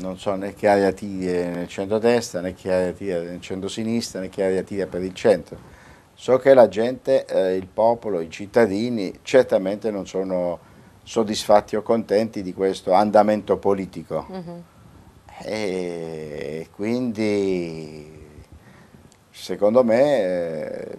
non so né che aria tira nel centro-destra, né che aria tira nel centro-sinistra, né che aria tira per il centro. So che la gente, eh, il popolo, i cittadini certamente non sono soddisfatti o contenti di questo andamento politico. Mm -hmm. E quindi secondo me, eh,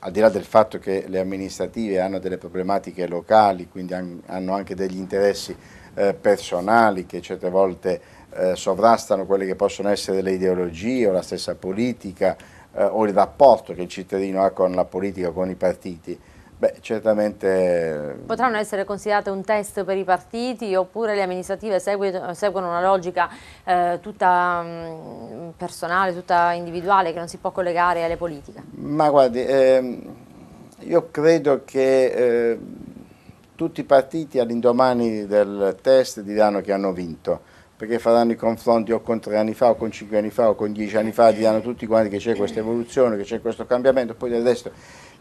al di là del fatto che le amministrative hanno delle problematiche locali, quindi han hanno anche degli interessi eh, personali che certe volte eh, sovrastano quelle che possono essere le ideologie o la stessa politica eh, o il rapporto che il cittadino ha con la politica, con i partiti. Beh, certamente... Eh, Potranno essere considerate un test per i partiti oppure le amministrative seguono, una logica eh, tutta mh, mm, personale, tutta individuale che non si può collegare alle politiche? Ma guardi, ehm, io credo che eh, tutti i partiti all'indomani del test diranno che hanno vinto, perché faranno i confronti o con tre anni fa o con cinque anni fa o con dieci anni fa, diranno tutti quanti che c'è questa evoluzione, che c'è questo cambiamento, poi del resto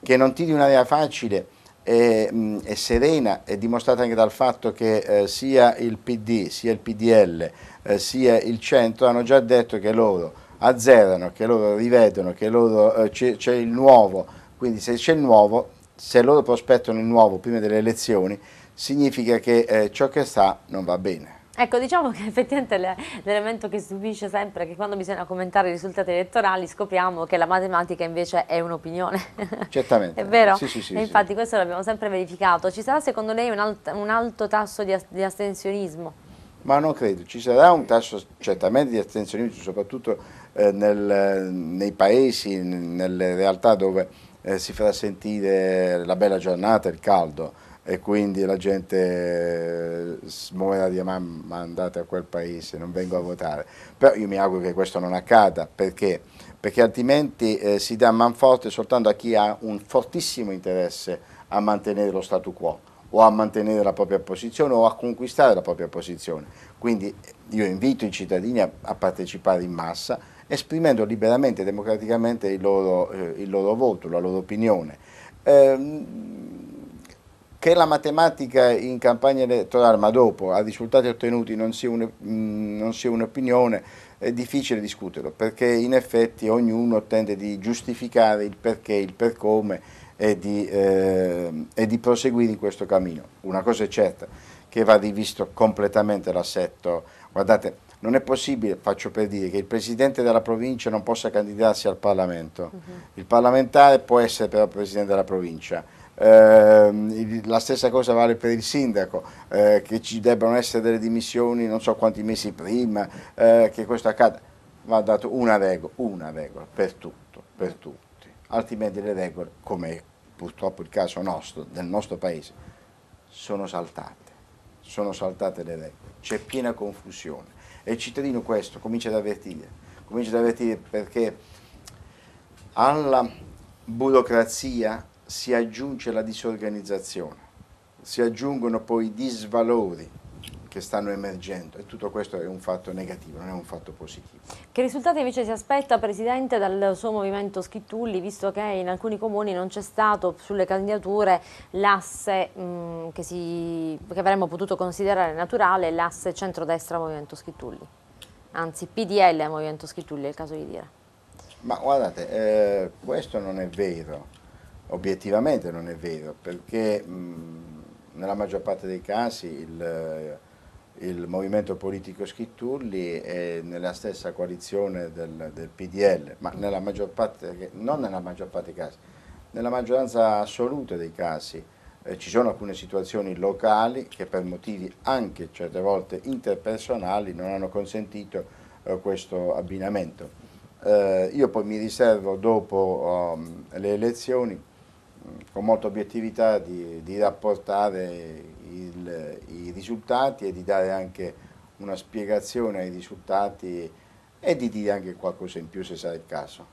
che non tiri un'area facile e, mh, e, serena è dimostrata anche dal fatto che eh, sia il PD, sia il PDL, eh, sia il centro hanno già detto che loro azzerano, che loro rivedono, che loro eh, c'è il nuovo, quindi se c'è il nuovo se loro prospettano il nuovo prima delle elezioni, significa che eh, ciò che sta non va bene. Ecco, diciamo che effettivamente l'elemento che subisce sempre è che quando bisogna commentare i risultati elettorali scopriamo che la matematica invece è un'opinione. Certamente. è vero? Sì, sì, sì. E infatti sì. questo l'abbiamo sempre verificato. Ci sarà secondo lei un, alt un alto tasso di, di astensionismo? Ma non credo, ci sarà un tasso certamente di astensionismo, soprattutto eh, nel, nei paesi, nelle realtà dove eh, si farà sentire la bella giornata, il caldo e quindi la gente eh, muoverà di ma, andate a quel paese, non vengo a votare. Però io mi auguro che questo non accada perché, perché altrimenti eh, si dà man forte soltanto a chi ha un fortissimo interesse a mantenere lo statu quo o a mantenere la propria posizione o a conquistare la propria posizione. Quindi eh, io invito i cittadini a, a partecipare in massa esprimendo liberamente e democraticamente il loro, eh, il loro, voto, la loro opinione. Eh, che la matematica in campagna elettorale, ma dopo, a risultati ottenuti non sia, un, mh, mm, non sia un'opinione, è difficile discuterlo, perché in effetti ognuno tende di giustificare il perché, il per come e di, eh, e di proseguire in questo cammino. Una cosa è certa, che va rivisto completamente l'assetto. Guardate, non è possibile, faccio per dire, che il presidente della provincia non possa candidarsi al Parlamento. Uh mhm. -huh. Il parlamentare può essere però presidente della provincia. Eh, la stessa cosa vale per il sindaco, eh, che ci debbano essere delle dimissioni non so quanti mesi prima eh, che questo accada. Va dato una regola, una regola per tutto, per tutti. Altrimenti le regole, come purtroppo il caso nostro, del nostro paese, sono saltate sono saltate le regole, c'è piena confusione e il cittadino questo comincia ad avvertire, comincia ad avvertire perché alla burocrazia si aggiunge la disorganizzazione, si aggiungono poi i disvalori che stanno emergendo e tutto questo è un fatto negativo, non è un fatto positivo. Che risultati invece si aspetta Presidente dal suo movimento Schittulli visto che in alcuni comuni non c'è stato sulle candidature l'asse mm, che, che, avremmo potuto considerare naturale, l'asse centrodestra Movimento Schittulli, anzi PDL Movimento Schittulli è il caso di dire. Ma guardate, eh, questo non è vero, obiettivamente non è vero perché mh, mm, nella maggior parte dei casi il il movimento politico Schitturli è nella stessa coalizione del, del PDL, ma nella parte, non nella maggior parte dei casi, nella maggioranza assoluta dei casi eh, ci sono alcune situazioni locali che per motivi anche certe volte interpersonali non hanno consentito eh, questo abbinamento. Eh, io poi mi riservo dopo um, le elezioni mm, con molta obiettività di, di rapportare il, i risultati e di dare anche una spiegazione ai risultati e di dire anche qualcosa in più se sarà il caso.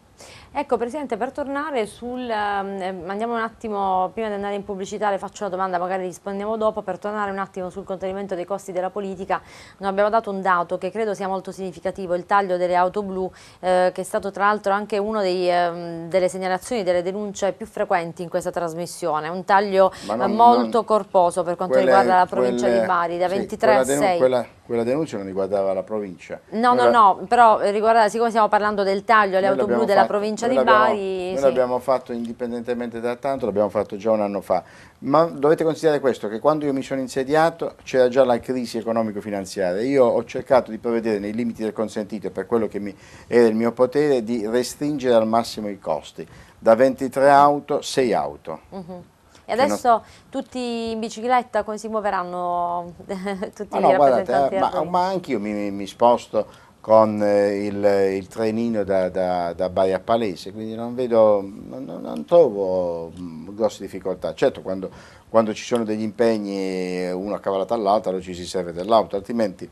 Ecco Presidente, per tornare sul, ehm, ehm, andiamo un attimo, prima di andare in pubblicità le faccio una domanda, magari rispondiamo dopo, per tornare un attimo sul contenimento dei costi della politica, noi abbiamo dato un dato che credo sia molto significativo, il taglio delle auto blu, eh, che è stato tra l'altro anche una ehm, delle segnalazioni, delle denunce più frequenti in questa trasmissione, un taglio non, eh, molto non... corposo per quanto quelle, riguarda la provincia quelle, di Bari, da sì, 23 a 6. Quella quella denuncia non riguardava la provincia. No, no, la... no, però eh, riguarda, siccome stiamo parlando del taglio alle auto blu della fatto, provincia di Bari... Noi sì. l'abbiamo fatto indipendentemente da tanto, l'abbiamo fatto già un anno fa, ma dovete considerare questo, che quando io mi sono insediato c'era già la crisi economico-finanziaria, io ho cercato di provvedere nei limiti del consentito per quello che mi, era il mio potere di restringere al massimo i costi, da 23 auto 6 auto. Uh mhm. -huh. E adesso non... tutti in bicicletta come si muoveranno tutti ma no, i rappresentanti? Guardate, ma, ma anche io mi, mi sposto con eh, il, il, trenino da, da, da Bari a Palese, quindi non, vedo, non, non trovo mm, grosse difficoltà. Certo, quando, quando, ci sono degli impegni uno accavallata all'altro, allora ci si serve dell'auto, altrimenti,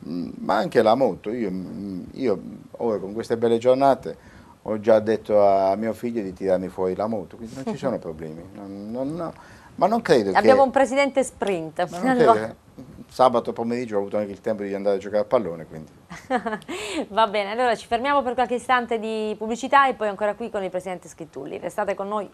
mh, mm, ma anche la moto, io, mh, mm, io ora con queste belle giornate ho già detto a mio figlio di tirarmi fuori la moto, quindi non ci sono problemi. Non, non, no. Ma non credo Abbiamo che... un presidente sprint. sabato pomeriggio ho avuto anche il tempo di andare a giocare a pallone, quindi... Va bene, allora ci fermiamo per qualche istante di pubblicità e poi ancora qui con il presidente Schittulli. Restate con noi.